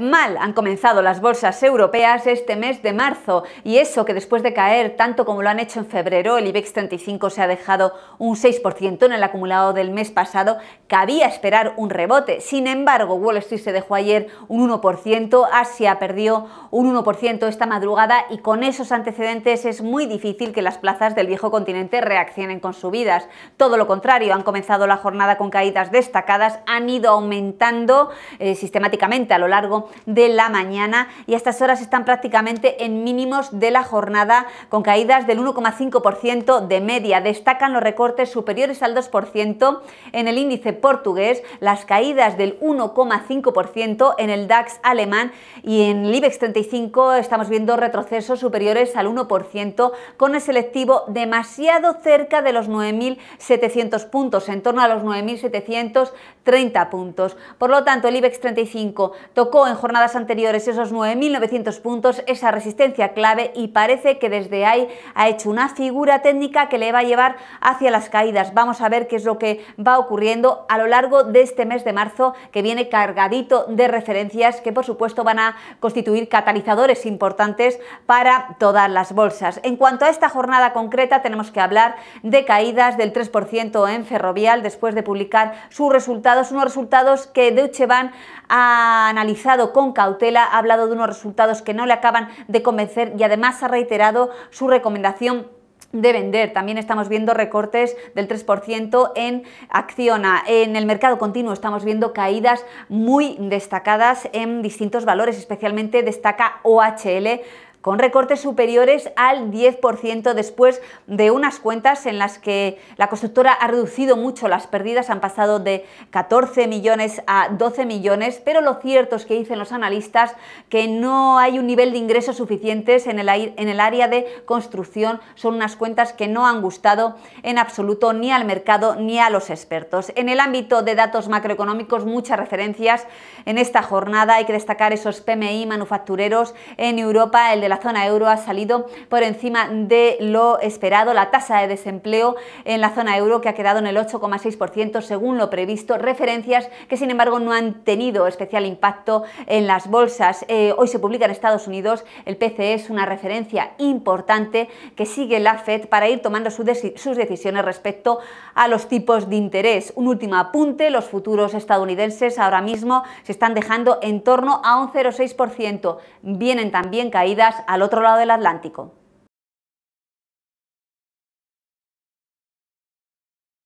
Mal han comenzado las bolsas europeas este mes de marzo y eso que después de caer tanto como lo han hecho en febrero, el IBEX 35 se ha dejado un 6% en el acumulado del mes pasado, cabía esperar un rebote. Sin embargo, Wall Street se dejó ayer un 1%, Asia perdió un 1% esta madrugada y con esos antecedentes es muy difícil que las plazas del viejo continente reaccionen con subidas. Todo lo contrario, han comenzado la jornada con caídas destacadas, han ido aumentando eh, sistemáticamente a lo largo de la mañana y a estas horas están prácticamente en mínimos de la jornada con caídas del 1,5% de media. Destacan los recortes superiores al 2% en el índice portugués, las caídas del 1,5% en el DAX alemán y en el IBEX 35 estamos viendo retrocesos superiores al 1% con el selectivo demasiado cerca de los 9.700 puntos, en torno a los 9.730 puntos. Por lo tanto, el IBEX 35 tocó en jornadas anteriores esos 9.900 puntos, esa resistencia clave y parece que desde ahí ha hecho una figura técnica que le va a llevar hacia las caídas. Vamos a ver qué es lo que va ocurriendo a lo largo de este mes de marzo que viene cargadito de referencias que por supuesto van a constituir catalizadores importantes para todas las bolsas. En cuanto a esta jornada concreta tenemos que hablar de caídas del 3% en Ferrovial después de publicar sus resultados, unos resultados que Deutsche Bank ha analizado con cautela, ha hablado de unos resultados que no le acaban de convencer y además ha reiterado su recomendación de vender. También estamos viendo recortes del 3% en Acciona. En el mercado continuo estamos viendo caídas muy destacadas en distintos valores, especialmente destaca OHL con recortes superiores al 10% después de unas cuentas en las que la constructora ha reducido mucho las pérdidas, han pasado de 14 millones a 12 millones, pero lo cierto es que dicen los analistas que no hay un nivel de ingresos suficientes en el, en el área de construcción, son unas cuentas que no han gustado en absoluto ni al mercado ni a los expertos. En el ámbito de datos macroeconómicos, muchas referencias en esta jornada, hay que destacar esos PMI manufactureros en Europa, el la zona euro ha salido por encima de lo esperado. La tasa de desempleo en la zona euro que ha quedado en el 8,6% según lo previsto, referencias que sin embargo no han tenido especial impacto en las bolsas. Eh, hoy se publica en Estados Unidos el PCE es una referencia importante que sigue la Fed para ir tomando sus decisiones respecto a los tipos de interés. Un último apunte, los futuros estadounidenses ahora mismo se están dejando en torno a un 0,6%. Vienen también caídas al otro lado del Atlántico.